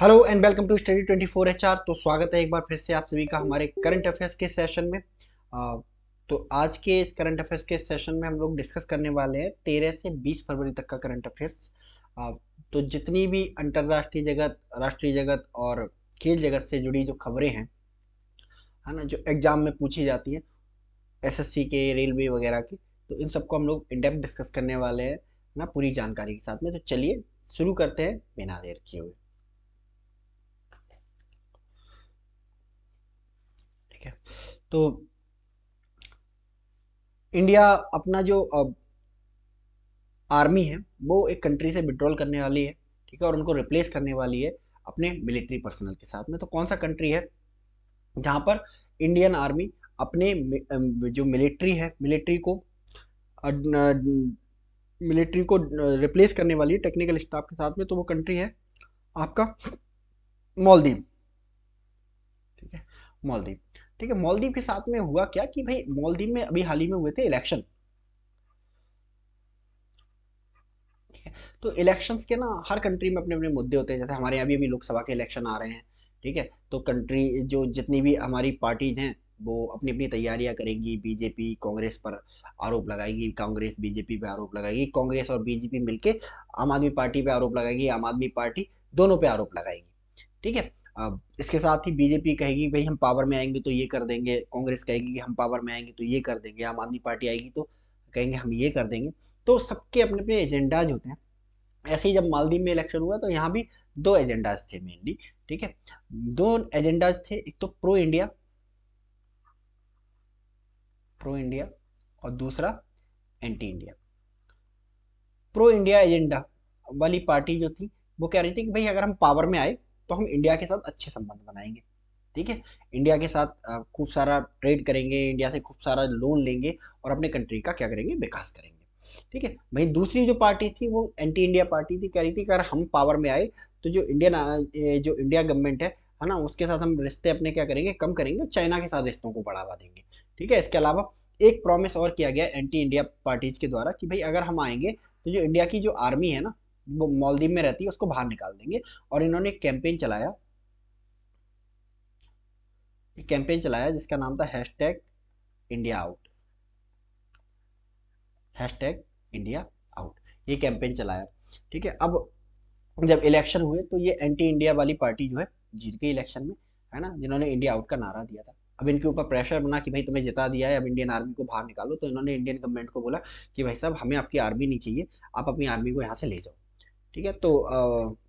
Hello and welcome to study 24 HR तो स्वागत है एक बार फिर से आप सभी का हमारे करंट अफेयर्स के सेशन में आ, तो आज के इस करंट अफेयर्स के सेशन में हम लोग डिस्कस करने वाले हैं तेरह से बीस फरवरी तक का करंट अफेयर्स तो जितनी भी अंतर्राष्ट्रीय जगत राष्ट्रीय जगत और खेल जगत से जुड़ी जो खबरें हैं है ना जो एग्जाम में पूछी जाती है एस के रेलवे वगैरह की तो इन सबको हम लोग इनडेप्थ डिस्कस करने वाले हैं ना पूरी जानकारी के साथ में तो चलिए शुरू करते हैं बिना देर किए हुए ठीक है तो इंडिया अपना जो आर्मी है वो एक कंट्री से विड्रॉल करने वाली है ठीक है और उनको रिप्लेस करने वाली है अपने मिलिट्री पर्सनल के साथ में तो कौन सा कंट्री है जहां पर इंडियन आर्मी अपने जो मिलिट्री है मिलिट्री को मिलिट्री को रिप्लेस करने वाली है टेक्निकल स्टाफ के साथ में तो वो कंट्री है आपका मालदीव ठीक है मालदीव ठीक है मालदीव के साथ में हुआ क्या कि भाई मालदीव में अभी हाल ही में हुए थे इलेक्शन तो इलेक्शंस के ना हर कंट्री में अपने अपने मुद्दे होते हैं जैसे हमारे यहाँ भी अभी लोकसभा के इलेक्शन आ रहे हैं ठीक है तो कंट्री जो जितनी भी हमारी पार्टीज हैं वो अपनी अपनी तैयारियां करेंगी बीजेपी कांग्रेस पर आरोप लगाएगी कांग्रेस बीजेपी पे आरोप लगाएगी कांग्रेस और बीजेपी मिलके आम आदमी पार्टी पे आरोप लगाएगी आम आदमी पार्टी दोनों पे आरोप लगाएगी ठीक है अब इसके साथ ही बीजेपी कहेगी भाई हम पावर में आएंगे तो ये कर देंगे कांग्रेस कहेगी कि हम पावर में आएंगे तो ये कर देंगे आम आदमी पार्टी आएगी तो कहेंगे हम ये कर देंगे तो सबके अपने अपने एजेंडाज होते हैं ऐसे ही जब मालदीव में इलेक्शन हुआ तो यहाँ भी दो एजेंडाज थे मेनली ठीक है दो एजेंडाज थे एक तो प्रो इंडिया प्रो इंडिया और दूसरा anti India pro India agenda वाली पार्टी जो थी वो कह रही थी कि भाई अगर हम पावर में आए तो हम इंडिया के साथ अच्छे संबंध बनाएंगे ठीक है इंडिया के साथ खूब सारा ट्रेड करेंगे इंडिया से खूब सारा लोन लेंगे और अपने कंट्री का क्या करेंगे विकास करेंगे ठीक है भाई दूसरी जो पार्टी थी वो एंटी इंडिया पार्टी थी कह रही थी कि अगर हम पावर में आए तो जो इंडियन जो इंडिया गवर्नमेंट है है ना उसके साथ हम रिश्ते अपने क्या करेंगे कम करेंगे चाइना के साथ रिश्तों को बढ़ावा देंगे ठीक है इसके अलावा एक प्रॉमिस और किया गया एंटी इंडिया पार्टीज के द्वारा कि भाई अगर हम आएंगे तो जो इंडिया की जो आर्मी है ना मालदीव में रहती है उसको बाहर निकाल देंगे और इन्होंने एक कैंपेन चलाया एक कैंपेन चलाया जिसका नाम था hashtag India out hashtag India out ये कैंपेन चलाया ठीक है अब जब इलेक्शन हुए तो ये एंटी इंडिया वाली पार्टी जो है जीत गई इलेक्शन में है ना जिन्होंने इंडिया आउट का नारा दिया था अब इनके ऊपर प्रेशर बना कि भाई तुम्हें जिता दिया है अब इंडियन आर्मी को बाहर निकालो तो इन्होंने इंडियन गवर्नमेंट को बोला कि भाई साहब हमें आपकी आर्मी नहीं चाहिए आप अपनी आर्मी को यहाँ से ले जाओ ठीक है तो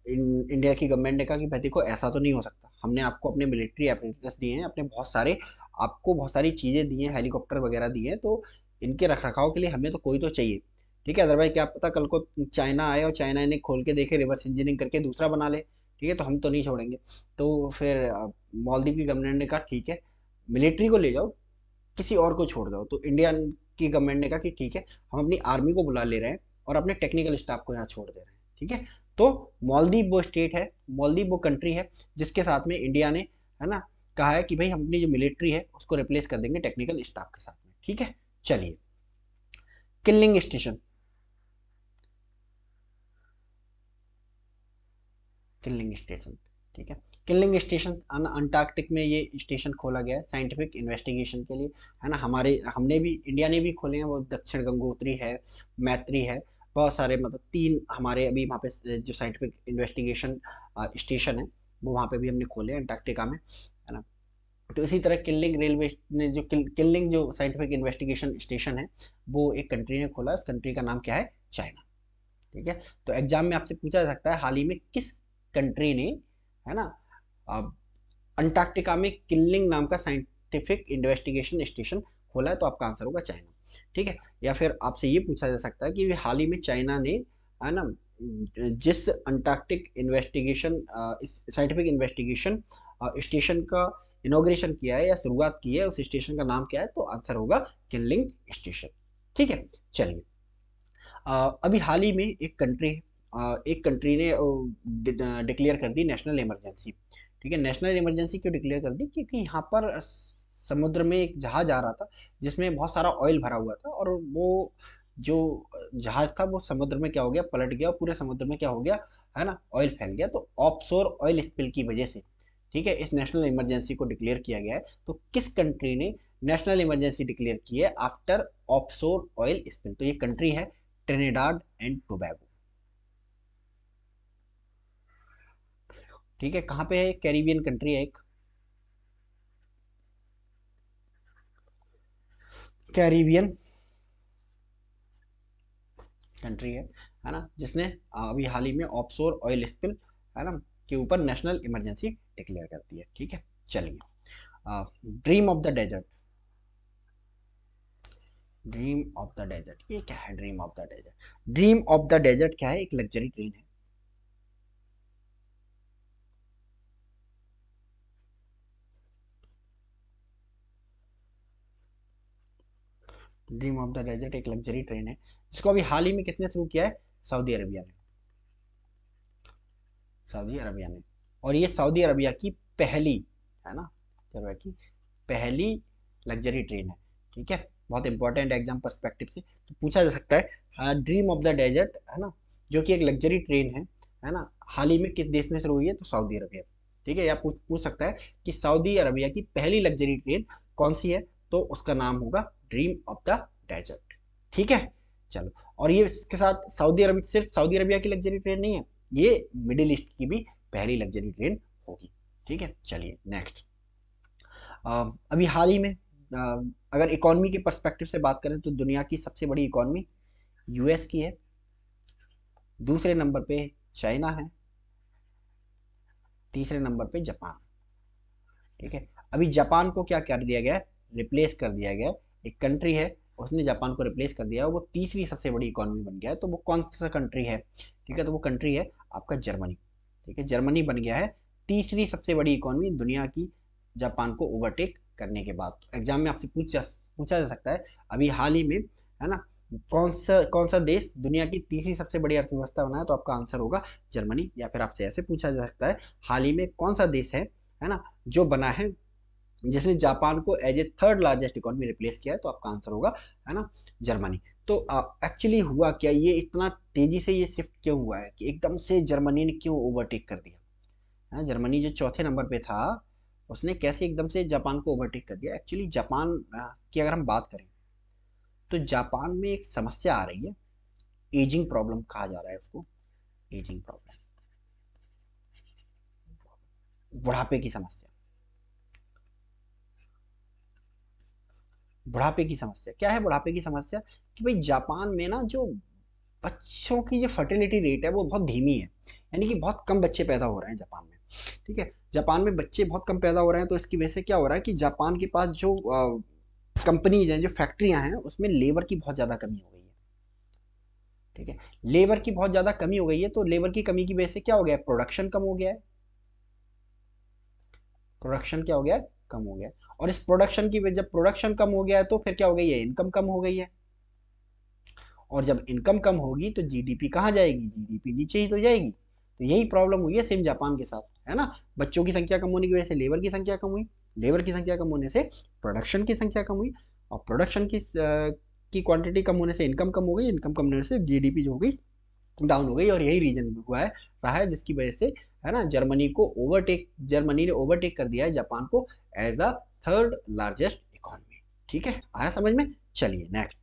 इन, इंडिया की गवर्नमेंट ने कहा कि भाई देखो ऐसा तो नहीं हो सकता हमने आपको अपने मिलिट्री अप्रेंटिस दिए हैं अपने बहुत सारे आपको बहुत सारी चीज़ें दी हैं हेलीकॉप्टर वगैरह दिए हैं तो इनके रख रखाव के लिए हमें तो कोई तो चाहिए ठीक है अदरवाइज क्या पता कल को चाइना आए और चाइना इन्हें खोल के देखे रिवर्स इंजीनियरिंग करके दूसरा बना ले ठीक है तो हम तो नहीं छोड़ेंगे तो फिर मालदीव की गवर्नमेंट ने कहा ठीक है मिलिट्री को ले जाओ किसी और को छोड़ जाओ तो इंडिया की गवर्नमेंट ने कहा कि ठीक है हम अपनी आर्मी को बुला ले रहे हैं और अपने टेक्निकल स्टाफ को यहाँ छोड़ दे रहे हैं ठीक है तो मालदीव वो स्टेट है मालदीव वो कंट्री है जिसके साथ में इंडिया ने है ना कहा है कि भाई हम अपनी जो मिलिट्री है उसको रिप्लेस कर देंगे टेक्निकल स्टाफ के साथ में ठीक है चलिए किलिंग स्टेशन किलिंग स्टेशन ठीक है किलिंग स्टेशन अंटार्कटिक में ये स्टेशन खोला गया है साइंटिफिक इन्वेस्टिगेशन के लिए है ना हमारे हमने भी इंडिया ने भी खोले हैं वो दक्षिण गंगोत्री है मैत्री है बहुत सारे मतलब तीन हमारे अभी वहाँ पे जो साइंटिफिक इन्वेस्टिगेशन स्टेशन है वो वहाँ पे भी हमने खोले अंटार्कटिका में है ना तो इसी तरह किल्लिंग रेलवे ने जो किल्लिंग जो साइंटिफिक इन्वेस्टिगेशन स्टेशन है वो एक कंट्री ने खोला उस कंट्री का नाम क्या है चाइना ठीक है तो एग्जाम में आपसे पूछा जा सकता है हाल ही में किस कंट्री ने है ना अंटार्क्टिका में किल्लिंग नाम का साइंटिफिक इन्वेस्टिगेशन स्टेशन खोला है तो आपका आंसर होगा चाइना ठीक है या फिर आपसे ये पूछा जा सकता है कि हाल ही में चाइना ने है ना जिस Antarctic investigation scientific investigation station का इनोग्रेशन किया है या शुरुआत की है उस स्टेशन का नाम क्या है तो आंसर होगा किनलिंग स्टेशन ठीक है चलिए अभी हाल ही में एक कंट्री एक कंट्री ने डिक्लेयर कर दी नेशनल इमरजेंसी ठीक है नेशनल इमरजेंसी क्यों डिक्लेयर कर दी क्योंकि यहाँ पर समुद्र में एक जहाज आ रहा था जिसमें बहुत सारा ऑयल भरा हुआ था और वो जो जहाज था वो समुद्र में क्या हो गया पलट गया पूरे समुद्र में क्या हो गया है ना ऑयल फैल गया तो ऑफशोर ऑयल स्पिल की वजह से ठीक है इस नेशनल इमरजेंसी को डिक्लेयर किया गया है तो किस कंट्री ने नेशनल इमरजेंसी डिक्लेयर की है आफ्टर ऑफशोर ऑयल स्पिल तो ये कंट्री है ट्रेनेडाड एंड टोबैगो ठीक है कहाँ पे है कैरिबियन कंट्री है एक कैरिबियन कंट्री है है ना जिसने अभी हाल ही में ऑफशोर ऑयल स्पिल है ना के ऊपर नेशनल इमरजेंसी डिक्लेयर कर दी है ठीक है चलिए dream of the desert dream of the desert ये क्या है dream of the desert dream of the desert क्या है एक लग्जरी ट्रेन है ड्रीम ऑफ द डेजर्ट एक लग्जरी ट्रेन है इसको अभी हाल ही में किसने शुरू किया है सऊदी अरबिया ने सऊदी अरबिया ने और ये सऊदी अरबिया की पहली है ना अरबिया की पहली लग्जरी ट्रेन है ठीक है बहुत इंपॉर्टेंट एग्जाम परस्पेक्टिव से तो पूछा जा सकता है ड्रीम ऑफ द डेजर्ट है ना जो कि एक लग्जरी ट्रेन है है ना हाल ही में किस देश में शुरू हुई है तो सऊदी अरबिया ठीक है या पूछ पूछ सकता है कि सऊदी अरबिया की पहली लग्जरी ट्रेन कौन सी है तो उसका नाम होगा ड्रीम ऑफ द डेजर्ट ठीक है चलो और ये इसके साथ सऊदी अरब सिर्फ सऊदी अरबिया की लग्जरी ट्रेन नहीं है ये मिडिल ईस्ट की भी पहली लग्जरी ट्रेन होगी ठीक है चलिए नेक्स्ट अभी हाल ही में आ, अगर इकोनॉमी के परस्पेक्टिव से बात करें तो दुनिया की सबसे बड़ी इकोनॉमी यूएस की है दूसरे नंबर पे चाइना है तीसरे नंबर पे जापान ठीक है अभी जापान को क्या कर दिया गया रिप्लेस कर दिया गया एक कंट्री है उसने जापान को रिप्लेस कर दिया वो तीसरी सबसे बड़ी इकोनॉमी बन गया है तो वो कौन सा कंट्री है ठीक है तो वो कंट्री है आपका जर्मनी ठीक है जर्मनी बन गया है तीसरी सबसे बड़ी इकोनॉमी दुनिया की जापान को ओवरटेक करने के बाद तो एग्जाम में आपसे जा पूछा जा सकता है अभी हाल ही में है ना कौन सा कौन सा देश दुनिया की तीसरी सबसे बड़ी अर्थव्यवस्था बनाया तो आपका आंसर होगा जर्मनी या फिर आपसे ऐसे पूछा जा सकता है हाल ही में कौन सा देश है है ना जो बना है जिसने जापान को as a third largest economy replace किया है तो आपका आंसर होगा है ना जर्मनी तो एक्चुअली हुआ क्या ये इतना तेजी से ये शिफ्ट क्यों हुआ है कि एकदम से जर्मनी ने क्यों ओवरटेक कर दिया है जर्मनी जो चौथे नंबर पे था उसने कैसे एकदम से जापान को ओवरटेक कर दिया एक्चुअली जापान की अगर हम बात करें तो जापान में एक समस्या आ रही है एजिंग प्रॉब्लम कहा जा रहा है उसको एजिंग प्रॉब्लम बुढ़ापे की समस्या बुढ़ापे की समस्या क्या है बुढ़ापे की समस्या कि भाई जापान में ना जो बच्चों की जो फर्टिलिटी रेट है वो बहुत धीमी है यानी कि बहुत कम बच्चे पैदा हो रहे हैं जापान में ठीक है जापान में बच्चे बहुत कम पैदा हो रहे हैं तो इसकी वजह से क्या हो रहा है कि जापान के पास जो कंपनीज हैं जो फैक्ट्रियां हैं उसमें लेबर की बहुत ज़्यादा कमी हो गई है ठीक है लेबर की बहुत ज़्यादा कमी हो गई है तो लेबर की कमी की वजह से क्या हो गया प्रोडक्शन कम हो गया है प्रोडक्शन क्या हो गया कम हो गया और इस प्रोडक्शन की जब प्रोडक्शन कम हो गया है तो फिर क्या हो गई है इनकम कम हो गई है और जब इनकम कम होगी तो जीडीपी कहाँ जाएगी जीडीपी नीचे ही तो जाएगी तो यही प्रॉब्लम हुई है सेम जापान के साथ है ना बच्चों की संख्या कम होने की वजह से लेबर की संख्या कम हुई लेबर की संख्या कम होने से प्रोडक्शन की संख्या कम हुई और प्रोडक्शन की की क्वांटिटी कम होने से इनकम कम हो गई इनकम कम होने से जीडीपी जो हो गई डाउन हो गई और यही रीजन हुआ है रहा है जिसकी वजह से है ना जर्मनी को ओवरटेक जर्मनी ने ओवरटेक कर दिया है जापान को as the third largest economy ठीक है आया समझ में चलिए next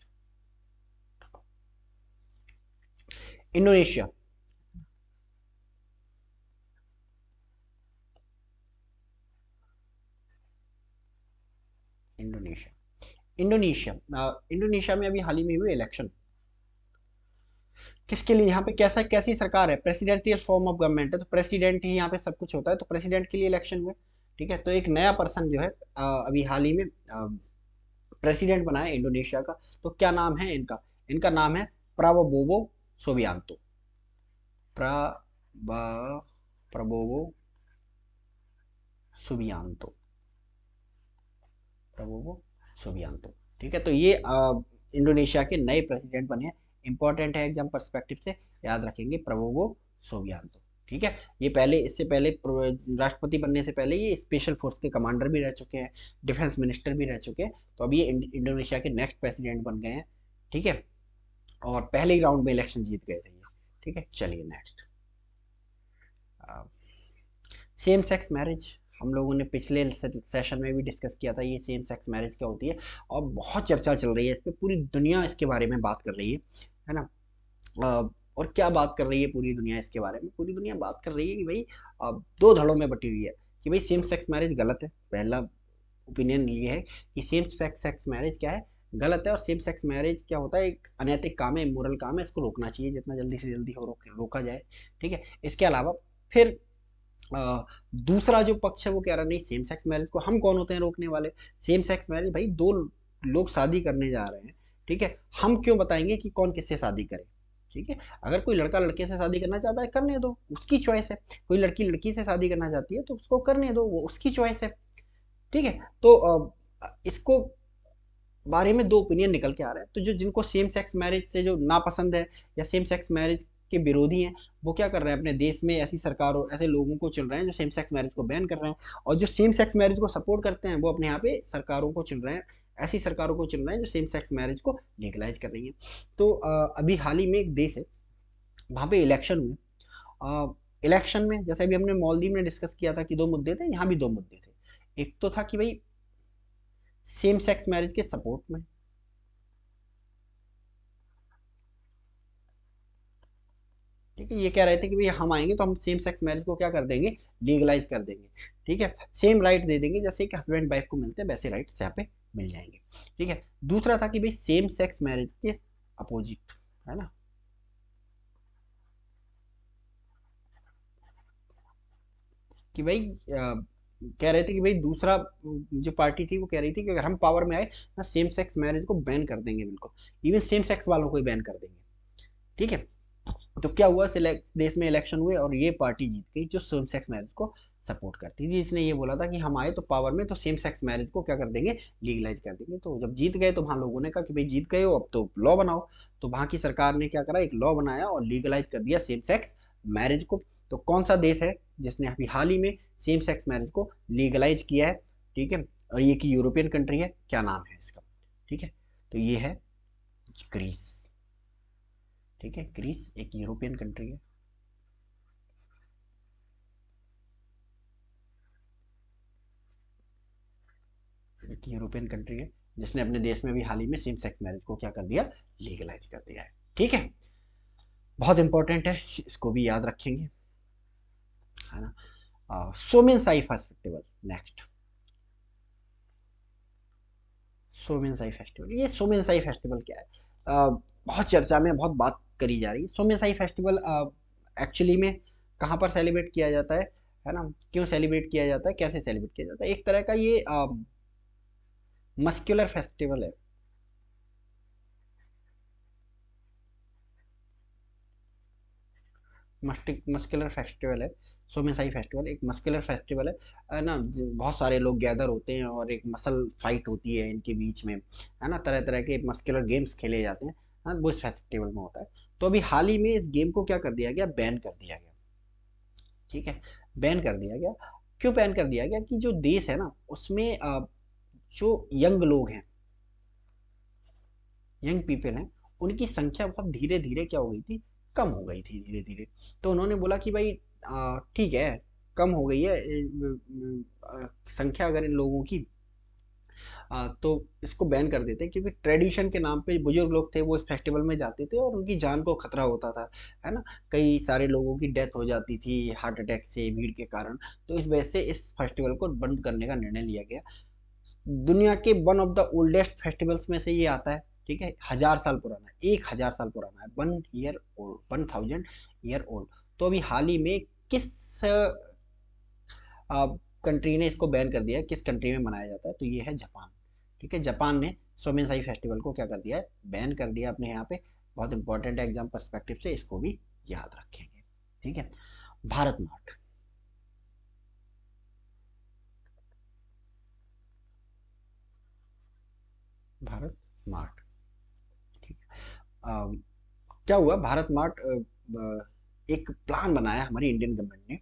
Indonesia Indonesia Indonesia Indonesia में अभी हाल ही में हुए इलेक्शन किसके लिए यहाँ पे कैसा कैसी सरकार है प्रेसिडेंटियल फॉर्म ऑफ गवर्नमेंट है तो प्रेसिडेंट ही यहाँ पे सब कुछ होता है तो प्रेसिडेंट के लिए इलेक्शन हुए ठीक है तो एक नया पर्सन जो है अभी हाल ही में प्रेसिडेंट बना है इंडोनेशिया का तो क्या नाम है इनका इनका नाम है प्रावोबो सोबियांतो प्रा प्रबोवो सुबियांतो प्रबोवो सुबियांतो ठीक है तो ये इंडोनेशिया के नए प्रेसिडेंट बने हैं इंपॉर्टेंट है एग्जाम परस्पेक्टिव से याद रखेंगे प्रवोवो सोवियांतो ठीक है ये पहले इससे पहले राष्ट्रपति बनने से पहले ये स्पेशल फोर्स के कमांडर भी रह चुके हैं डिफेंस मिनिस्टर भी रह चुके हैं तो अब ये इंडोनेशिया के नेक्स्ट प्रेसिडेंट बन गए हैं ठीक है और पहले ही राउंड में इलेक्शन जीत गए थे ये ठीक है चलिए नेक्स्ट सेम सेक्स मैरिज हम लोगों ने पिछले सेशन में भी डिस्कस किया था ये सेम सेक्स मैरिज क्या होती है और बहुत चर्चा चल रही है इस पर पूरी दुनिया इसके बारे में बात कर रही है है ना और क्या बात कर रही है पूरी दुनिया इसके बारे में पूरी दुनिया बात कर रही है कि भाई अब दो धड़ों में बटी हुई है कि भाई सेम सेक्स मैरिज गलत है पहला ओपिनियन ये है कि सेम सेक्स मैरिज क्या है गलत है और सेम सेक्स मैरिज क्या होता है एक अनैतिक काम है मोरल काम है इसको रोकना चाहिए जितना जल्दी से जल्दी हो रोक रोका जाए ठीक है इसके अलावा फिर आ, दूसरा जो पक्ष है वो कह रहा नहीं सेम सेक्स मैरिज को हम कौन होते हैं रोकने वाले सेम सेक्स मैरिज भाई दो लोग शादी करने जा रहे हैं ठीक है हम क्यों बताएंगे कि कौन किससे शादी करे ठीक है अगर कोई लड़का लड़के से शादी करना चाहता है करने दो उसकी चॉइस है कोई लड़की लड़की से शादी करना चाहती है तो उसको करने दो वो उसकी चॉइस है ठीक है तो इसको बारे में दो ओपिनियन निकल के आ रहा है तो जो जिनको सेम सेक्स मैरिज से जो नापसंद है या सेम सेक्स मैरिज के विरोधी हैं वो क्या कर रहे हैं अपने देश में ऐसी सरकार और ऐसे लोगों को चुन रहे हैं जो सेम सेक्स मैरिज को बैन कर रहे हैं और जो सेम सेक्स मैरिज को सपोर्ट करते हैं वो अपने यहाँ पे सरकारों को चुन रहे हैं ऐसी सरकारों को चुनना है जो सेम सेक्स मैरिज को लीगलाइज कर रही है तो अभी हाल ही में एक देश है वहाँ पे इलेक्शन हुए इलेक्शन में जैसे अभी हमने मालदीव में डिस्कस किया था कि दो मुद्दे थे यहाँ भी दो मुद्दे थे एक तो था कि भाई सेम सेक्स मैरिज के सपोर्ट में ठीक है ये कह रहे थे कि भाई हम आएंगे तो हम सेम सेक्स मैरिज को क्या कर देंगे लीगलाइज कर देंगे ठीक है सेम राइट दे देंगे जैसे कि हस्बैंड वाइफ को मिलते हैं वैसे राइट यहाँ पे मिल जाएंगे ठीक है दूसरा था कि भाई सेम सेक्स मैरिज के अपोजिट है ना कि भाई आ, कह रहे थे कि भाई दूसरा जो पार्टी थी वो कह रही थी कि अगर हम पावर में आए ना सेम सेक्स मैरिज को बैन कर देंगे बिल्कुल इवन सेम सेक्स वालों को ही बैन कर देंगे ठीक है तो क्या हुआ देश में इलेक्शन हुए और ये पार्टी जीत गई जो सेम सेक्स मैरिज को सपोर्ट करती थी जिसने ये बोला था कि हम आए तो पावर में तो सेम सेक्स मैरिज को क्या कर देंगे लीगलाइज कर देंगे तो जब जीत गए तो वहाँ लोगों ने कहा कि भाई जीत गए हो अब तो लॉ बनाओ तो वहाँ की सरकार ने क्या करा एक लॉ बनाया और लीगलाइज कर दिया सेम सेक्स मैरिज को तो कौन सा देश है जिसने अभी हाल ही में सेम सेक्स मैरिज को लीगलाइज किया है ठीक है और ये कि यूरोपियन कंट्री है क्या नाम है इसका ठीक है तो ये है ग्रीस ठीक है ग्रीस एक यूरोपियन कंट्री है की यूरोपियन कंट्री है जिसने अपने देश में भी हाल ही में सेम सेक्स मैरिज को क्या कर दिया लीगलाइज कर दिया है ठीक है बहुत इंपॉर्टेंट है इसको भी याद रखेंगे है ना Somin Sai festival next Somin Sai festival ये सोमेन साई फेस्टिवल क्या है आ, बहुत चर्चा में बहुत बात करी जा रही है सोमेन साई फेस्टिवल एक्चुअली में कहाँ पर सेलिब्रेट किया जाता है है ना क्यों सेलिब्रेट किया जाता है कैसे सेलिब्रेट किया जाता है एक तरह का ये आ, मस्कुलर फेस्टिवल है मस्कुलर फेस्टिवल है सोमेसाई फेस्टिवल एक मस्कुलर फेस्टिवल है ना बहुत सारे लोग गैदर होते हैं और एक मसल फाइट होती है इनके बीच में है ना तरह तरह के मस्कुलर गेम्स खेले जाते हैं हाँ वो इस फेस्टिवल में होता है तो अभी हाल ही में इस गेम को क्या कर दिया गया बैन कर दिया गया ठीक है बैन कर दिया गया क्यों बैन कर दिया गया कि जो देश है ना उसमें जो यंग लोग हैं यंग पीपल हैं उनकी संख्या बहुत धीरे धीरे क्या हो गई थी कम हो गई थी धीरे धीरे तो उन्होंने बोला कि भाई ठीक है कम हो गई है संख्या अगर इन लोगों की आ, तो इसको बैन कर देते हैं क्योंकि ट्रेडिशन के नाम पे बुजुर्ग लोग थे वो इस फेस्टिवल में जाते थे और उनकी जान को खतरा होता था है ना कई सारे लोगों की डेथ हो जाती थी हार्ट अटैक से भीड़ के कारण तो इस वजह से इस फेस्टिवल को बंद करने का निर्णय लिया गया दुनिया के one of the oldest festivals में से ये आता है ठीक है हजार साल पुराना है एक हजार साल पुराना है one year old one thousand year old तो अभी हाल ही में किस कंट्री ने इसको बैन कर दिया किस कंट्री में मनाया जाता है तो ये है जापान ठीक है जापान ने सोमेनसाई फेस्टिवल को क्या कर दिया है बैन कर दिया अपने यहाँ पे बहुत इंपॉर्टेंट है एग्जाम परस्पेक्टिव से इसको भी याद रखेंगे ठीक है भारत नाट भारत मार्ट ठीक है क्या हुआ भारत मार्ट एक प्लान बनाया हमारी इंडियन गवर्नमेंट ने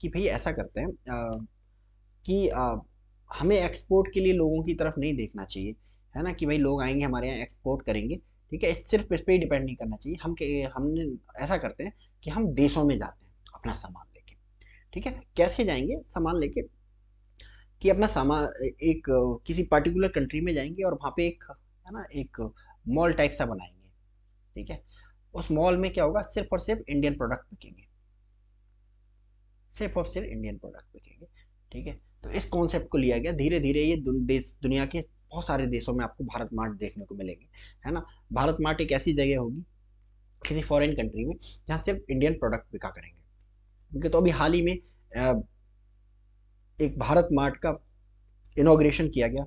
कि भाई ऐसा करते हैं आ, कि आ, हमें एक्सपोर्ट के लिए लोगों की तरफ नहीं देखना चाहिए है ना कि भाई लोग आएंगे हमारे यहाँ एक्सपोर्ट करेंगे ठीक है सिर्फ इस पर ही डिपेंड नहीं करना चाहिए हम हमने ऐसा करते हैं कि हम देशों में जाते हैं अपना सामान लेके ठीक है कैसे जाएंगे सामान लेके कि अपना सामान एक किसी पर्टिकुलर कंट्री में जाएंगे और वहाँ पे एक है ना एक मॉल टाइप सा बनाएंगे ठीक है उस मॉल में क्या होगा सिर्फ और सिर्फ इंडियन प्रोडक्ट बिकेंगे सिर्फ और सिर्फ इंडियन प्रोडक्ट बिकेंगे ठीक है तो इस कॉन्सेप्ट को लिया गया धीरे धीरे ये दुन, देश दुनिया के बहुत सारे देशों में आपको भारत मार्ट देखने को मिलेंगे है ना भारत मार्ट एक ऐसी जगह होगी किसी फॉरेन कंट्री में जहाँ सिर्फ इंडियन प्रोडक्ट बिका करेंगे क्योंकि तो अभी हाल ही में एक भारत मार्ट का इनोग्रेशन किया गया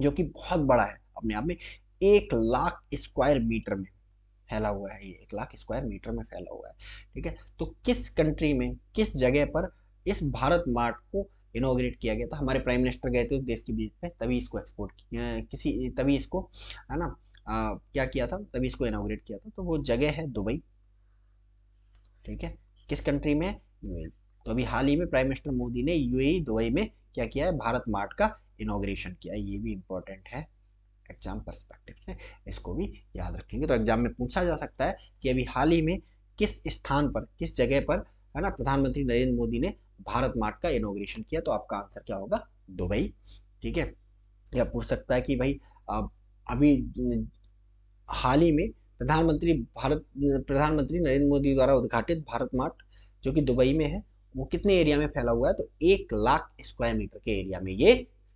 जो कि बहुत बड़ा है अपने आप में एक लाख स्क्वायर मीटर में फैला हुआ है ये एक लाख स्क्वायर मीटर में फैला हुआ है ठीक है तो किस कंट्री में किस जगह पर इस भारत मार्ट को इनोग्रेट किया गया था हमारे प्राइम मिनिस्टर गए थे देश के बीच में तभी इसको एक्सपोर्ट किसी तभी इसको है ना आ, क्या किया था तभी इसको इनोग्रेट किया था तो वो जगह है दुबई ठीक है किस कंट्री में यूएई तो अभी हाल ही में प्राइम मिनिस्टर मोदी ने यूएई e दुबई में क्या किया है भारत मार्ट का इनोग्रेशन किया ये भी इंपॉर्टेंट है एग्जाम परस्पेक्टिव से इसको भी याद रखेंगे तो एग्जाम में पूछा जा सकता है कि अभी हाल ही में किस स्थान पर किस जगह पर है ना प्रधानमंत्री नरेंद्र मोदी ने भारत मार्ट का इनोग्रेशन किया तो आपका आंसर क्या होगा दुबई ठीक है या पूछ सकता है कि भाई अब अभी हाल ही में प्रधानमंत्री भारत प्रधानमंत्री नरेंद्र मोदी द्वारा उद्घाटित भारत मार्ट जो कि दुबई में है वो कितने एरिया में फैला हुआ है तो एक लाख स्क्वायर मीटर के एरिया में ये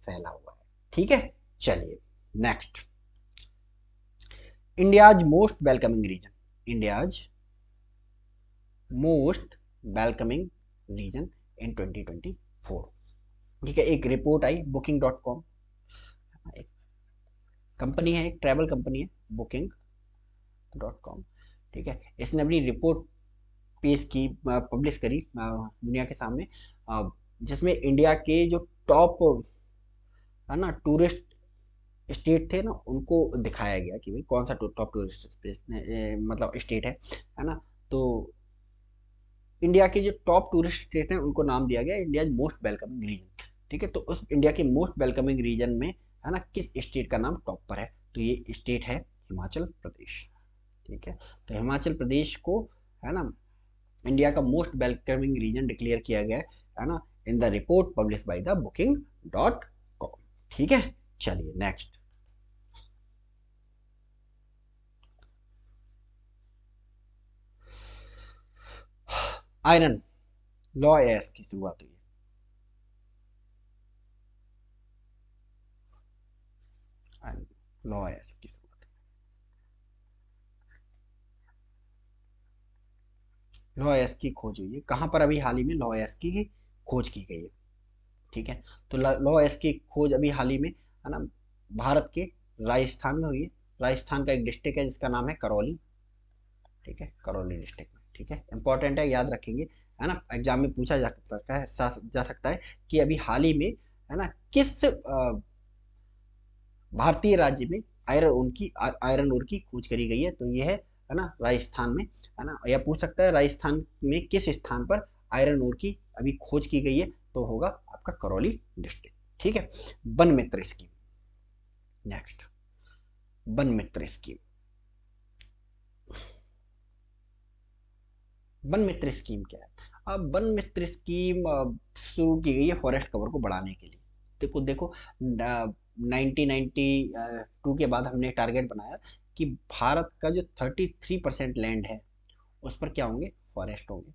फैला हुआ है ठीक है चलिए next India most welcoming region India's most welcoming region in 2024 ठीक है एक रिपोर्ट आई बुकिंग डॉट कॉम एक कंपनी है एक ट्रेवल कंपनी है बुकिंग डॉट कॉम ठीक है इसने अपनी रिपोर्ट पेश की पब्लिश करी दुनिया के सामने जिसमें इंडिया के जो टॉप है ना टूरिस्ट स्टेट थे ना उनको दिखाया गया कि भाई कौन सा टॉप टूरिस्ट मतलब स्टेट है है ना तो इंडिया के जो टॉप टूरिस्ट स्टेट हैं उनको नाम दिया गया इंडिया मोस्ट वेलकमिंग रीजन ठीक है तो उस इंडिया के मोस्ट वेलकमिंग रीजन में है ना किस स्टेट का नाम टॉप पर है तो ये स्टेट है हिमाचल प्रदेश ठीक है तो हिमाचल प्रदेश को है ना इंडिया का मोस्ट वेलकमिंग रीजन डिक्लेयर किया गया है ना in the report publish by the Booking dot com ठीक है चलिए नेक्स्ट आयरन लॉ एस की शुरुआत हुई लॉ एस लॉयस की खोज हुई है कहाँ पर अभी हाल ही में लॉयस की खोज की गई है ठीक है तो लॉयस की खोज अभी हाल ही में है ना भारत के राजस्थान में हुई है राजस्थान का एक डिस्ट्रिक्ट है जिसका नाम है करौली ठीक है करौली डिस्ट्रिक्ट में ठीक है इंपॉर्टेंट है याद रखेंगे है ना एग्जाम में पूछा जा सकता है जा सकता है कि अभी हाल ही में है ना किस भारतीय राज्य में आयरन उनकी आयरन ओर की खोज करी गई है तो यह है है ना राजस्थान में है ना या पूछ सकता है राजस्थान में किस स्थान पर आयरन ओर की अभी खोज की गई है तो होगा आपका करौली डिस्ट्रिक्ट ठीक है Van Mitra scheme next Van Mitra scheme Van Mitra scheme क्या है अब वन मित्र स्कीम शुरू की गई है फॉरेस्ट कवर को बढ़ाने के लिए देखो देखो 1992 के बाद हमने टारगेट बनाया कि भारत का जो 33 परसेंट लैंड है उस पर क्या होंगे फॉरेस्ट होंगे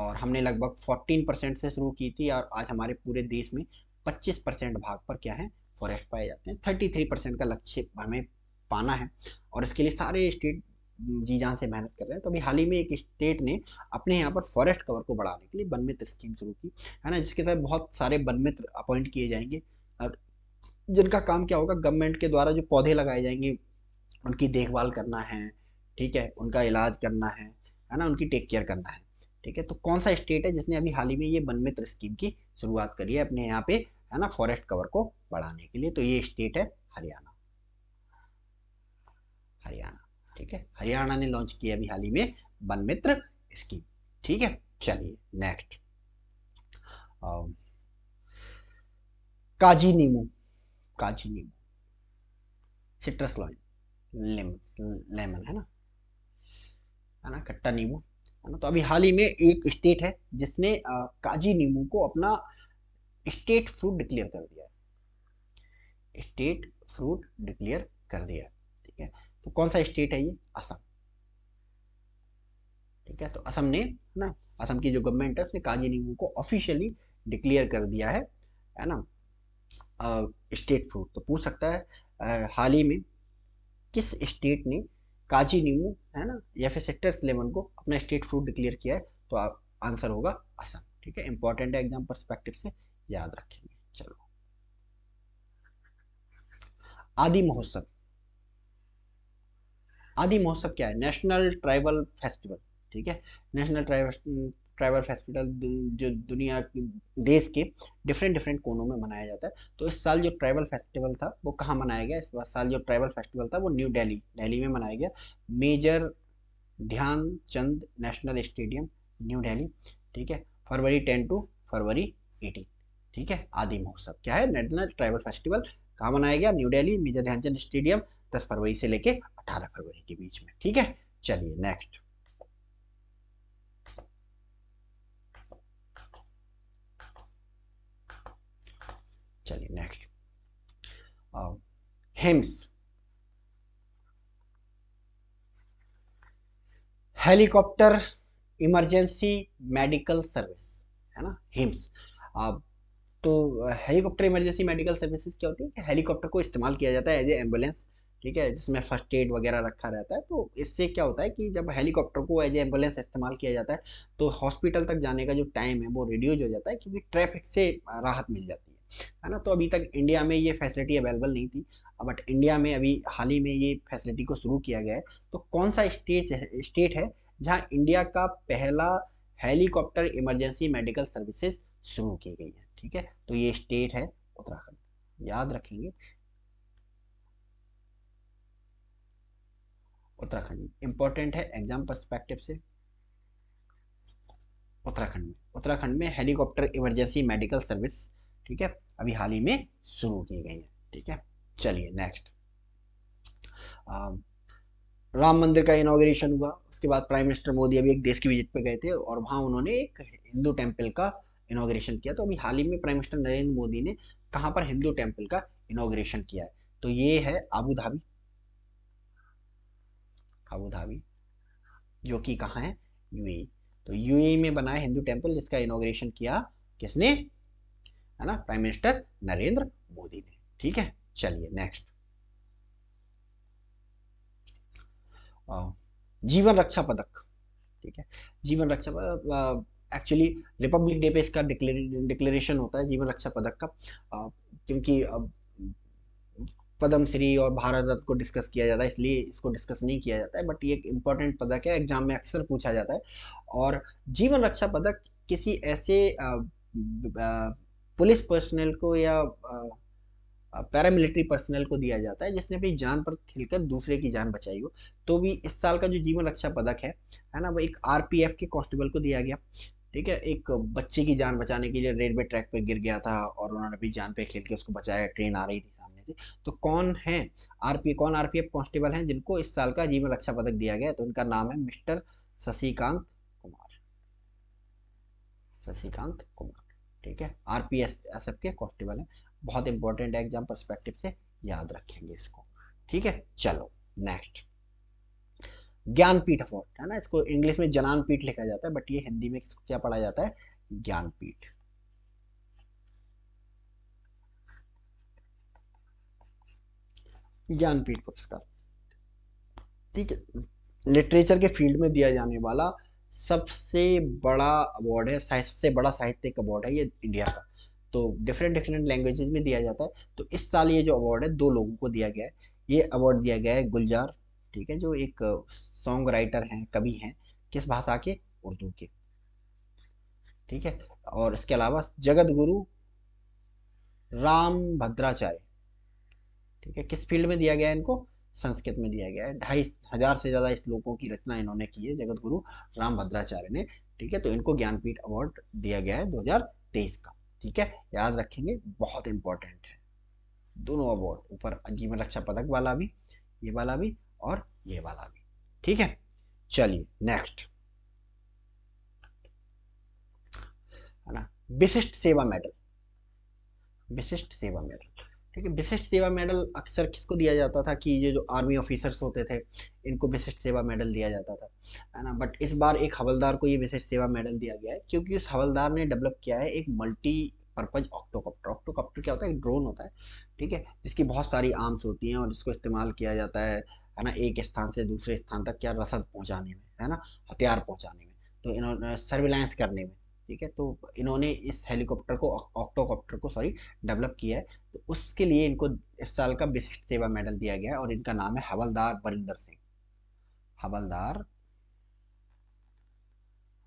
और हमने लगभग 14 परसेंट से शुरू की थी और आज हमारे पूरे देश में 25 परसेंट भाग पर क्या है फॉरेस्ट पाए जाते हैं 33 परसेंट का लक्ष्य हमें पाना है और इसके लिए सारे स्टेट जी जान से मेहनत कर रहे हैं तो अभी हाल ही में एक स्टेट ने अपने यहाँ पर फॉरेस्ट कवर को बढ़ाने के लिए वन मित्र स्कीम शुरू की है ना जिसके तहत बहुत सारे वन मित्र अपॉइंट किए जाएंगे और जिनका काम क्या होगा गवर्नमेंट के द्वारा जो पौधे लगाए जाएंगे उनकी देखभाल करना है ठीक है उनका इलाज करना है है ना उनकी टेक केयर करना है ठीक है तो कौन सा स्टेट है जिसने अभी हाल ही में ये वन मित्र स्कीम की शुरुआत करी है अपने यहाँ पे है ना फॉरेस्ट कवर को बढ़ाने के लिए तो ये स्टेट है हरियाणा हरियाणा ठीक है हरियाणा ने लॉन्च किया अभी हाल ही में वन मित्र स्कीम ठीक है चलिए नेक्स्ट काजी नीमू काची नींबू सिट्रस लॉइन लेम लेमन है ना है ना खट्टा नींबू है ना तो अभी हाल ही में एक स्टेट है जिसने आ, काजी नींबू को अपना स्टेट फ्रूट डिक्लेयर कर दिया है स्टेट फ्रूट डिक्लेयर कर दिया ठीक है तो कौन सा स्टेट है ये असम ठीक है तो असम ने ना असम की जो गवर्नमेंट है उसने काजी नींबू को ऑफिशियली डिक्लेयर कर दिया है है ना स्टेट फ्रूट तो पूछ सकता है हाल ही में किस स्टेट ने काजी नींबू है ना या फिर सेक्टर इलेवन को अपना स्टेट फ्रूट डिक्लेयर किया है तो आप आंसर होगा असम ठीक है इंपॉर्टेंट है एग्जाम परस्पेक्टिव से याद रखेंगे चलो आदि महोत्सव आदि महोत्सव क्या है नेशनल ट्राइबल फेस्टिवल ठीक है नेशनल ट्राइबल ट्राइबल फेस्टिवल जो दुनिया देश के डिफरेंट डिफरेंट कोनों में मनाया जाता है तो इस साल जो ट्राइबल फेस्टिवल था वो कहाँ मनाया गया इस साल जो ट्राइबल फेस्टिवल था वो न्यू डेली डेली में मनाया गया major Dhyanchand national stadium new Delhi ठीक है फरवरी टेन टू फरवरी एटीन ठीक है आदि महोत्सव क्या है नेशनल ट्राइबल फेस्टिवल कहाँ मनाया गया new Delhi major Dhyanchand stadium दस फरवरी से लेके अठारह फरवरी के बीच में ठीक है चलिए नेक्स्ट चलिए next HIMS helicopter emergency medical service है ना हिम्स अब um, तो हेलीकॉप्टर इमरजेंसी मेडिकल सर्विसेज क्या होती है हेलीकॉप्टर को इस्तेमाल किया जाता है एज ए एम्बुलेंस ठीक है जिसमें फर्स्ट एड वगैरह रखा रहता है तो इससे क्या होता है कि जब हेलीकॉप्टर को एज ए एम्बुलेंस इस्तेमाल किया जाता है तो हॉस्पिटल तक जाने का जो टाइम है वो रिड्यूज हो जाता है क्योंकि ट्रैफिक से uh, राहत मिल जाती है है ना तो अभी तक इंडिया में ये फैसिलिटी अवेलेबल नहीं थी बट इंडिया में अभी हाल ही में ये फैसिलिटी को शुरू किया गया है तो कौन सा स्टेट स्टेट है जहाँ इंडिया का पहला हेलीकॉप्टर इमरजेंसी मेडिकल सर्विसेज शुरू की गई है ठीक है तो ये स्टेट है उत्तराखंड याद रखेंगे उत्तराखंड इंपॉर्टेंट है एग्जाम परस्पेक्टिव से उत्तराखंड में उत्तराखंड में हेलीकॉप्टर इमरजेंसी मेडिकल सर्विस ठीक है अभी हाल ही में शुरू की गई है ठीक है चलिए नेक्स्ट um, राम मंदिर का इनोग्रेशन हुआ उसके बाद प्राइम मिनिस्टर मोदी अभी एक देश की विजिट पे गए थे और वहाँ उन्होंने एक हिंदू टेम्पल का इनोग्रेशन किया तो अभी हाल ही में प्राइम मिनिस्टर नरेंद्र मोदी ने कहाँ पर हिंदू टेम्पल का इनोग्रेशन किया है तो ये है आबू धाबी आबू धाबी जो कि कहाँ है यूएई e। तो यूएई e में बना है हिंदू टेम्पल जिसका इनोग्रेशन किया किसने है ना प्राइम मिनिस्टर नरेंद्र मोदी ने ठीक है चलिए नेक्स्ट जीवन रक्षा पदक ठीक है जीवन रक्षा पदक एक्चुअली रिपब्लिक डे पे इसका डिक्लेरेशन होता है जीवन रक्षा पदक का क्योंकि पद्म श्री और भारत रत्न को डिस्कस किया जाता है इसलिए इसको डिस्कस नहीं किया जाता है बट ये एक इम्पॉर्टेंट पदक है एग्जाम में अक्सर पूछा जाता है और जीवन रक्षा पदक किसी ऐसे आ, आ, पुलिस पर्सनल को या पैरामिलिट्री पर्सनल को दिया जाता है जिसने अपनी जान पर खेलकर दूसरे की जान बचाई हो तो भी इस साल का जो जीवन रक्षा पदक है है ना वो एक आरपीएफ के कांस्टेबल को दिया गया ठीक है एक बच्चे की जान बचाने के लिए रेलवे ट्रैक पर गिर गया था और उन्होंने अपनी जान पे खेल के उसको बचाया ट्रेन आ रही थी सामने से तो कौन है आरपी कौन आरपीएफ कांस्टेबल हैं जिनको इस साल का जीवन रक्षा पदक दिया गया तो उनका नाम है मिस्टर शशिकांत कुमार शशिकांत कुमार ठीक है आर पी एस के कॉन्स्टेबल है बहुत इंपॉर्टेंट है एग्जाम परस्पेक्टिव से याद रखेंगे इसको ठीक है चलो नेक्स्ट ज्ञानपीठ अवार्ड है ना इसको इंग्लिश में जनान पीठ लिखा जाता है बट ये हिंदी में क्या पढ़ा जाता है ज्ञानपीठ ज्ञानपीठ पुरस्कार ठीक है लिटरेचर के फील्ड में दिया जाने वाला सबसे बड़ा अवार्ड है सबसे बड़ा साहित्यिक अवार्ड है ये इंडिया का तो डिफरेंट डिफरेंट लैंग्वेजेस में दिया जाता है तो इस साल ये जो अवार्ड है दो लोगों को दिया गया है ये अवार्ड दिया गया है गुलजार ठीक है जो एक सॉन्ग राइटर हैं कवि हैं किस भाषा के उर्दू के ठीक है और इसके अलावा जगत गुरु राम भद्राचार्य ठीक है किस फील्ड में दिया गया है इनको संस्कृत में दिया गया है ढाई हजार से ज़्यादा श्लोकों की रचना इन्होंने की है जगत गुरु राम भद्राचार्य ने ठीक है तो इनको ज्ञानपीठ अवार्ड दिया गया है दो का ठीक है याद रखेंगे बहुत इंपॉर्टेंट है दोनों अवार्ड ऊपर जीवन रक्षा पदक वाला भी ये वाला भी और ये वाला भी ठीक है चलिए नेक्स्ट है ना विशिष्ट सेवा मेडल विशिष्ट सेवा मेडल ठीक है विशिष्ट सेवा मेडल अक्सर किसको दिया जाता था कि ये जो आर्मी ऑफिसर्स होते थे इनको विशिष्ट सेवा मेडल दिया जाता था है ना बट इस बार एक हवलदार को ये विशिष्ट सेवा मेडल दिया गया है क्योंकि उस हवलदार ने डेवलप किया है एक मल्टी पर्पज ऑक्टोकॉप्टर ऑक्टोकॉप्टर क्या होता है एक ड्रोन होता है ठीक है जिसकी बहुत सारी आर्म्स होती हैं और इसको इस्तेमाल किया जाता है है ना एक स्थान से दूसरे स्थान तक क्या रसद पहुँचाने में है ना हथियार पहुँचाने में तो इन्होंने सर्विलांस करने में ठीक है तो इन्होंने इस हेलीकॉप्टर को ऑक्टोकॉप्टर को सॉरी डेवलप किया है तो उसके लिए इनको इस साल का विशिष्ट सेवा मेडल दिया गया है और इनका नाम है हवलदार बरिंदर सिंह हवलदार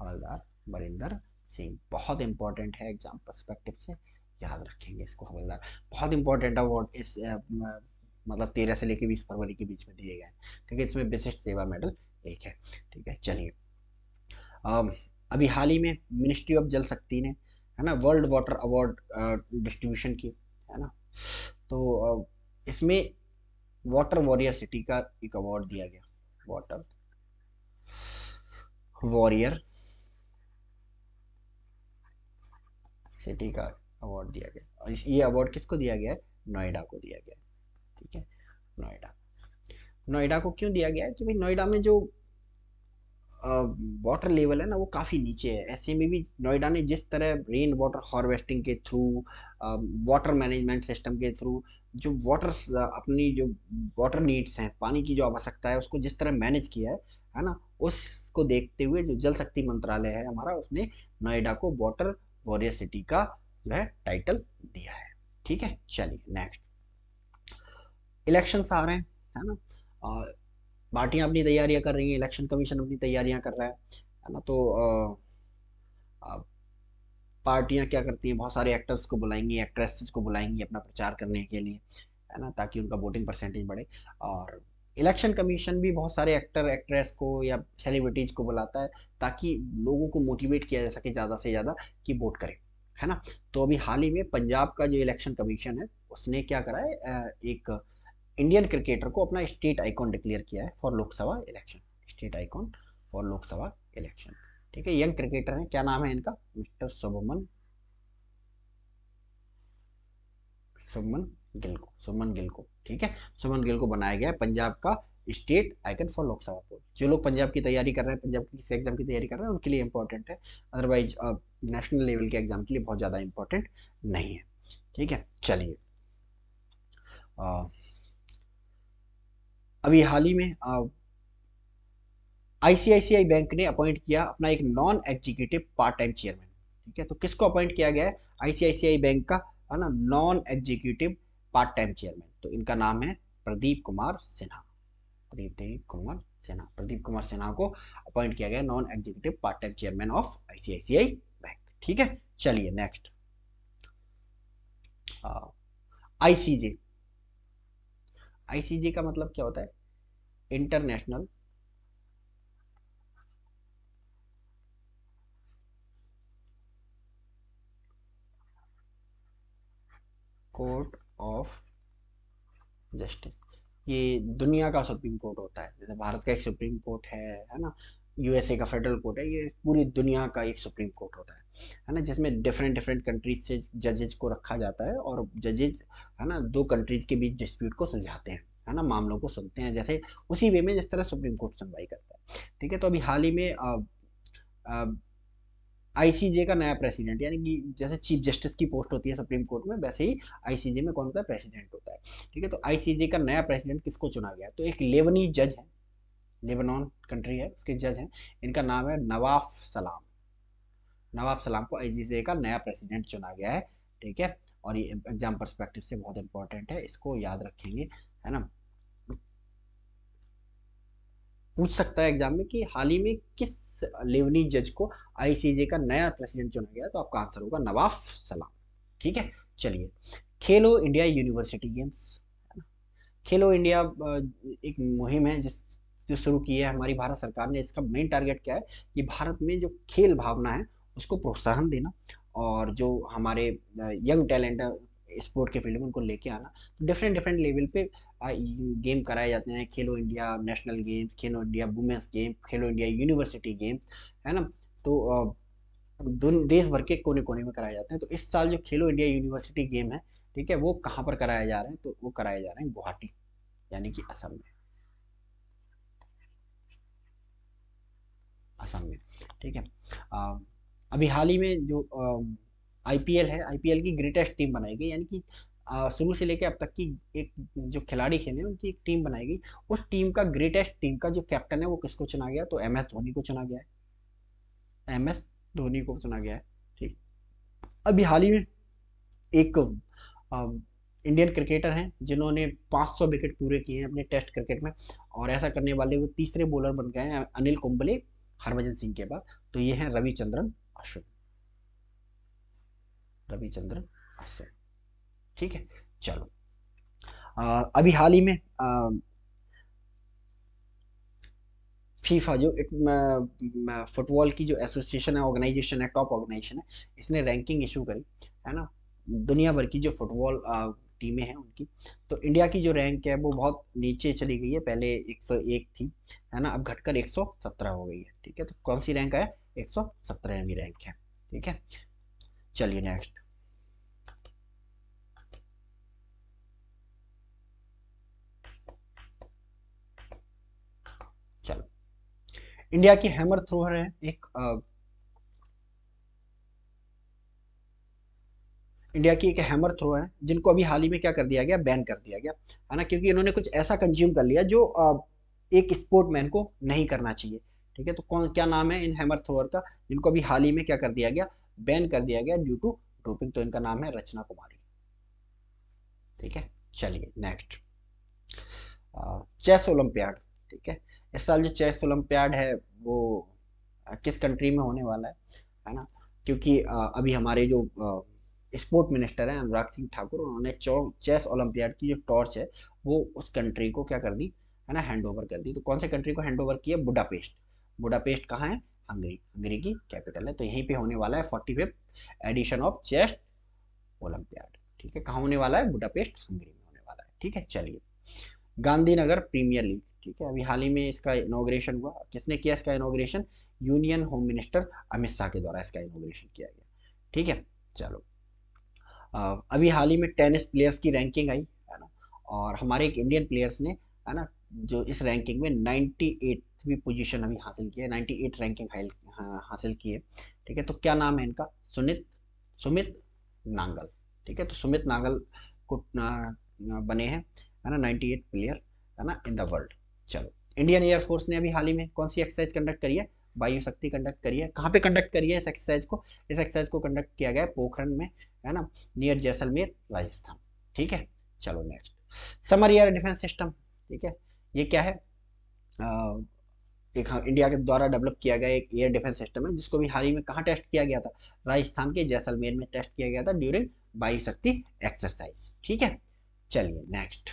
हवलदार बरिंदर सिंह बहुत इंपॉर्टेंट है एग्जाम परस्पेक्टिव से याद रखेंगे इसको हवलदार बहुत इंपॉर्टेंट अवार्ड इस मतलब तेरह से लेकर बीस फरवरी के बीच में दिए गए ठीक है इसमें विशिष्ट सेवा मेडल एक है ठीक है चलिए अभी हाल ही में मिनिस्ट्री ऑफ जल शक्ति ने है ना वर्ल्ड वाटर अवार्ड डिस्ट्रीब्यूशन की है ना तो इसमें वाटर वॉरियर सिटी का एक अवार्ड दिया गया वाटर वॉरियर सिटी का अवार्ड दिया गया और इस ये अवार्ड किसको दिया गया है नोएडा को दिया गया ठीक है नोएडा नोएडा को क्यों दिया गया है कि भाई नोएडा में जो वाटर लेवल है ना वो काफ़ी नीचे है ऐसे में भी नोएडा ने जिस तरह रेन वाटर हार्वेस्टिंग के थ्रू वाटर मैनेजमेंट सिस्टम के थ्रू जो वाटर अपनी जो वाटर नीड्स हैं पानी की जो आवश्यकता है उसको जिस तरह मैनेज किया है है ना उसको देखते हुए जो जल शक्ति मंत्रालय है हमारा उसने नोएडा को वाटर वॉरियर सिटी का जो है टाइटल दिया है ठीक है चलिए नेक्स्ट इलेक्शंस आ रहे हैं है ना पार्टियां अपनी तैयारियां कर रही हैं इलेक्शन कमीशन अपनी तैयारियां कर रहा है है ना तो पार्टियां क्या करती हैं बहुत सारे एक्टर्स को बुलाएंगी एक्ट्रेसेस को बुलाएंगी अपना प्रचार करने के लिए है ना ताकि उनका वोटिंग परसेंटेज बढ़े और इलेक्शन कमीशन भी बहुत सारे एक्टर एक्ट्रेस को या सेलिब्रिटीज को बुलाता है ताकि लोगों को मोटिवेट किया जा सके ज़्यादा से ज़्यादा कि वोट करें है ना तो अभी हाल ही में पंजाब का जो इलेक्शन कमीशन है उसने क्या करा है एक इंडियन क्रिकेटर को अपना स्टेट आइकॉन डिक्लेयर किया है for Lok Sabha election state icon for Lok Sabha election ठीक है यंग क्रिकेटर है क्या नाम है इनका मिस्टर सुबमन सुमन गिल को सुमन गिल को ठीक है सुमन गिल को बनाया गया है पंजाब का state icon for Lok Sabha poll जो लोग पंजाब की तैयारी कर रहे हैं पंजाब की किसी एग्जाम की तैयारी कर रहे हैं उनके लिए इंपॉर्टेंट है अदरवाइज नेशनल लेवल के एग्जाम के लिए बहुत ज़्यादा इंपॉर्टेंट नहीं है ठीक है चलिए अभी हाल ही में आईसीआईसीआई बैंक ने अपॉइंट किया अपना एक non executive part time chairman ठीक है तो किसको अपॉइंट किया गया है आईसीआईसीआई बैंक का है ना non executive part time chairman तो इनका नाम है प्रदीप कुमार सिन्हा प्रदीप कुमार सिन्हा प्रदीप कुमार सिन्हा को अपॉइंट किया गया non executive part time chairman of ICICI bank ठीक है चलिए नेक्स्ट आईसीजे आईसीजे का मतलब क्या होता है इंटरनेशनल कोर्ट ऑफ जस्टिस ये दुनिया का सुप्रीम कोर्ट होता है जैसे भारत का एक सुप्रीम कोर्ट है है ना यूएसए का फेडरल कोर्ट है ये पूरी दुनिया का एक सुप्रीम कोर्ट होता है है ना जिसमें डिफरेंट डिफरेंट कंट्रीज से जजेज को रखा जाता है और जजेज है ना दो कंट्रीज के बीच डिस्प्यूट को सुलझाते हैं है ना मामलों को सुनते हैं जैसे उसी वे में जिस तरह सुप्रीम कोर्ट सुनवाई करता है ठीक है तो अभी हाल ही में आईसीजे का नया प्रेसिडेंट यानी कि जैसे चीफ जस्टिस की पोस्ट होती है सुप्रीम कोर्ट में वैसे ही आईसीजे में कौन सा प्रेसिडेंट होता है ठीक है तो आईसीजे का नया प्रेसिडेंट किसको चुना गया तो एक लेवनी जज है लेबनान कंट्री है उसके जज हैं इनका नाम है नवाफ सलाम नवाब सलाम को आई का नया प्रेसिडेंट चुना गया है ठीक है और ये एग्जाम परस्पेक्टिव से बहुत इंपॉर्टेंट है इसको याद रखेंगे है ना पूछ सकता है एग्जाम में कि हाल ही में किस लेवनी जज को आईसीजे का नया प्रेसिडेंट चुना गया तो आपका आंसर होगा नवाब सलाम ठीक है चलिए Khelo India University Games Khelo India एक मुहिम है जिस जो शुरू की है हमारी भारत सरकार ने इसका मेन टारगेट क्या है कि भारत में जो खेल भावना है उसको प्रोत्साहन देना और जो हमारे यंग टैलेंट स्पोर्ट के फील्ड में उनको लेके आना तो डिफरेंट डिफरेंट लेवल पे गेम कराए जाते हैं Khelo India National Games Khelo India Women's Game Khelo India University Games है ना तो देश भर के कोने कोने में कराए जाते हैं तो इस साल जो खेलो इंडिया यूनिवर्सिटी गेम है ठीक है वो कहाँ पर कराए जा रहे हैं तो वो कराए जा रहे हैं गुवाहाटी यानी कि असम में असम में ठीक है अभी हाल ही में जो आईपीएल है आईपीएल की ग्रेटेस्ट टीम बनाई गई यानी कि शुरू से लेकर अब तक की एक जो खिलाड़ी खेले उनकी एक टीम बनाई गई उस टीम का ग्रेटेस्ट टीम का जो कैप्टन है वो किसको चुना गया तो एम एस धोनी को चुना गया है एम एस धोनी को चुना गया है ठीक अभी हाल ही में एक आ, इंडियन क्रिकेटर हैं जिन्होंने 500 विकेट पूरे किए हैं अपने टेस्ट क्रिकेट में और ऐसा करने वाले वो तीसरे बॉलर बन गए हैं अनिल कुंबले हरभजन सिंह के बाद तो ये हैं रविचंद्रन अश्विन रविचंद्रन अश्विन ठीक है चलो आ, अभी हाल ही में आ, फीफा जो फुटबॉल की जो एसोसिएशन है ऑर्गेनाइजेशन है टॉप ऑर्गेनाइजेशन है इसने रैंकिंग इशू करी है ना दुनिया भर की जो फुटबॉल टीमें हैं उनकी तो इंडिया की जो रैंक है वो बहुत नीचे चली गई है पहले 101 थी है ना अब घटकर 117 हो गई है ठीक है तो कौन सी रैंक है एक सौ रैंक है ठीक है चलिए नेक्स्ट चलो इंडिया की हैमर थ्रोअर है एक आ, इंडिया की एक हैमर थ्रो है जिनको अभी हाल ही में क्या कर दिया गया बैन कर दिया गया है ना क्योंकि इन्होंने कुछ ऐसा कंज्यूम कर लिया जो एक स्पोर्टमैन को नहीं करना चाहिए ठीक है तो कौन क्या नाम है इन हैमर थ्रोअर का जिनको अभी हाल ही में क्या कर दिया गया बैन कर दिया गया ड्यू टू डोपिंग तो इनका नाम है रचना कुमारी ठीक है चलिए नेक्स्ट चेस ओलंपियाड ठीक है इस साल जो चेस ओलंपियाड है वो किस कंट्री में होने वाला है है ना क्योंकि अभी हमारे जो स्पोर्ट मिनिस्टर हैं अनुराग सिंह ठाकुर उन्होंने चेस ओलंपियाड की जो टॉर्च है वो उस कंट्री को क्या कर दी है ना हैंड ओवर कर दी तो कौन से कंट्री को हैंड ओवर किया बुडापेस्ट बुडापेस्ट कहाँ है हंगरी हंगरी की कैपिटल है तो यहीं पे होने वाला है forty edition of chess Olympiad ठीक है कहाँ होने वाला है बुडापेस्ट हंगरी में होने वाला है ठीक है चलिए गांधीनगर प्रीमियर लीग ठीक है अभी हाल ही में इसका इनोग्रेशन हुआ किसने किया इसका inauguration union home minister Amit Shah के द्वारा इसका इनोग्रेशन किया गया ठीक है चलो अभी हाल ही में टेनिस प्लेयर्स की रैंकिंग आई है ना और हमारे एक इंडियन प्लेयर्स ने है ना जो इस रैंकिंग में नाइन्टी एटवीं पोजिशन अभी हासिल किया है नाइन्टी एट रैंकिंग हासिल की है ठीक है तो क्या नाम है इनका सुनित सुमित नांगल ठीक है तो सुमित नांगल को बने हैं है ना नाइन्टी एट प्लेयर है ना इन द वर्ल्ड चलो इंडियन एयरफोर्स ने अभी हाल ही में कौन सी एक्सरसाइज कंडक्ट करी है वायु शक्ति कंडक्ट करी है कहाँ पे कंडक्ट करी है इस एक्सरसाइज को इस एक्सरसाइज को कंडक्ट किया गया है पोखरण में है ना नियर जैसलमेर राजस्थान ठीक है चलो next Samar air defence system ठीक है ये क्या है एक हाँ, इंडिया के द्वारा डेवलप किया गया एक एयर डिफेंस सिस्टम है जिसको भी हाल ही में कहाँ टेस्ट किया गया था राजस्थान के जैसलमेर में टेस्ट किया गया था ड्यूरिंग वायु शक्ति एक्सरसाइज ठीक है चलिए नेक्स्ट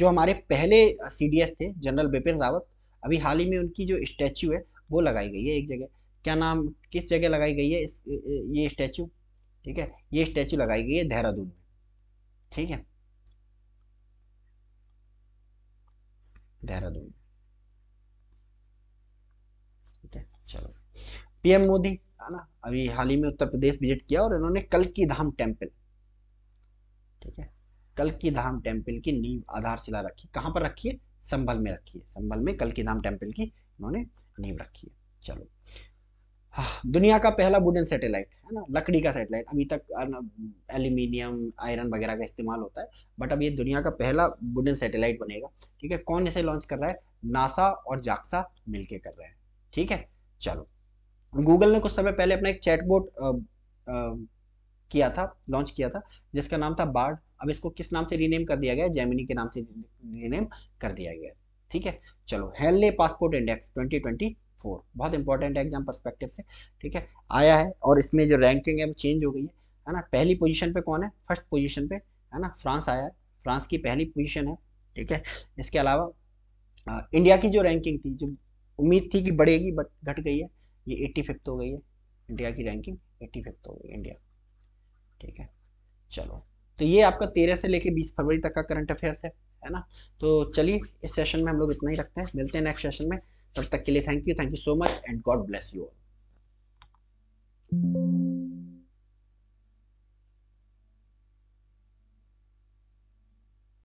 जो हमारे पहले सी थे जनरल बिपिन रावत अभी हाल ही में उनकी जो स्टैचू है वो लगाई गई है एक जगह क्या नाम किस जगह लगाई गई है इस ये स्टैचू ठीक है ये स्टैचू लगाई गई है देहरादून में ठीक है देहरादून ठीक है चलो पीएम मोदी है ना अभी हाल ही में उत्तर प्रदेश विजिट किया और इन्होंने कल की धाम टेम्पल ठीक है कल की धाम टेम्पल की नींव आधारशिला रखी कहां पर रखी है संभल में रखी है संभल में कल की धाम टेम्पल की इन्होंने नींव रखी है चलो हाँ, दुनिया का पहला वुडन सैटेलाइट है ना लकड़ी का सैटेलाइट अभी तक एल्यूमिनियम आयरन वगैरह का इस्तेमाल होता है बट अब ये दुनिया का पहला वुडन सैटेलाइट बनेगा ठीक है कौन इसे लॉन्च कर रहा है नासा और जाक्सा मिलके कर रहे हैं ठीक है चलो गूगल ने कुछ समय पहले अपना एक चैटबोट किया था लॉन्च किया था जिसका नाम था बार्ड अब इसको किस नाम से रीनेम कर दिया गया जैमिनी के नाम से रीनेम कर दिया गया ठीक है चलो Henley passport index twenty four बहुत इंपॉर्टेंट है एग्जाम परस्पेक्टिव से ठीक है आया है और इसमें जो रैंकिंग है वो चेंज हो गई है है ना पहली पोजीशन पे कौन है फर्स्ट पोजीशन पे है ना फ्रांस आया है फ्रांस की पहली पोजीशन है ठीक है इसके अलावा आ, इंडिया की जो रैंकिंग थी जो उम्मीद थी कि बढ़ेगी बट घट गई है ये एट्टी फिफ्थ हो गई है इंडिया की रैंकिंग एट्टी फिफ्थ हो गई इंडिया ठीक है चलो तो ये आपका तेरह से लेके बीस फरवरी तक का करंट अफेयर्स है है ना तो चलिए इस सेशन में हम लोग इतना ही रखते हैं मिलते हैं नेक्स्ट सेशन में तब तक के लिए thank you thank you so much and God bless you all